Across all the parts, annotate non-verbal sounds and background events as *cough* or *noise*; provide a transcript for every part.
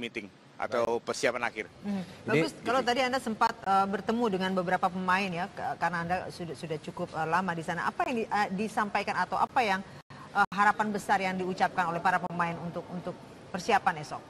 meeting atau persiapan akhir. Hmm. Bagus. Jadi, Kalau tadi anda sempat uh, bertemu dengan beberapa pemain ya, karena anda sudah sudah cukup uh, lama di sana. Apa yang di, uh, disampaikan atau apa yang uh, harapan besar yang diucapkan oleh para pemain untuk untuk persiapan esok?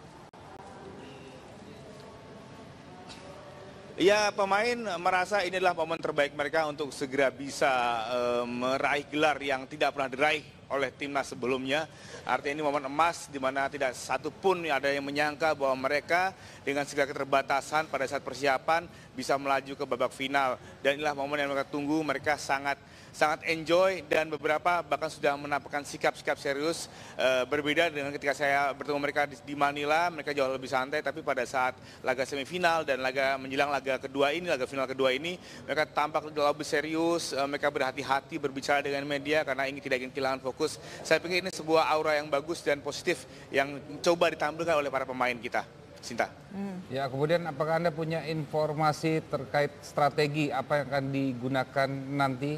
Ya pemain merasa inilah momen terbaik mereka untuk segera bisa uh, meraih gelar yang tidak pernah diraih oleh timnas sebelumnya. Artinya ini momen emas di mana tidak satu pun ada yang menyangka bahwa mereka dengan segala keterbatasan pada saat persiapan bisa melaju ke babak final. Dan inilah momen yang mereka tunggu, mereka sangat sangat enjoy dan beberapa bahkan sudah menampakkan sikap-sikap serius e, berbeda dengan ketika saya bertemu mereka di, di Manila mereka jauh lebih santai tapi pada saat laga semifinal dan laga menjelang laga kedua ini laga final kedua ini mereka tampak lebih serius e, mereka berhati-hati berbicara dengan media karena ingin tidak ingin kehilangan fokus fokus. Saya pikir ini sebuah aura yang bagus dan positif yang coba ditampilkan oleh para pemain kita. Sinta. Hmm. Ya, kemudian apakah Anda punya informasi terkait strategi apa yang akan digunakan nanti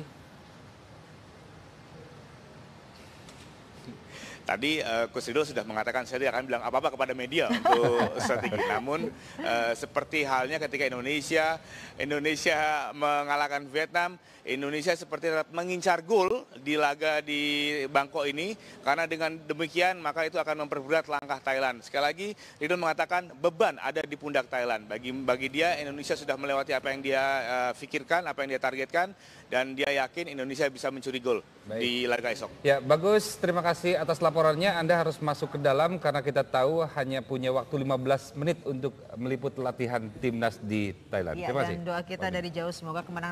Tadi uh, Ridho sudah mengatakan saya tidak akan bilang apa-apa kepada media untuk *laughs* strategi. Namun uh, seperti halnya ketika Indonesia Indonesia mengalahkan Vietnam, Indonesia seperti mengincar gol di laga di Bangkok ini karena dengan demikian maka itu akan memperberat langkah Thailand. Sekali lagi Ridho mengatakan beban ada di pundak Thailand. Bagi bagi dia Indonesia sudah melewati apa yang dia uh, eh, pikirkan, apa yang dia targetkan dan dia yakin Indonesia bisa mencuri gol di laga esok. Ya, bagus. Terima kasih atas laporan laporannya Anda harus masuk ke dalam karena kita tahu hanya punya waktu 15 menit untuk meliput latihan timnas di Thailand. Ya, Terima kasih. Dan doa kita dari jauh semoga kemenangan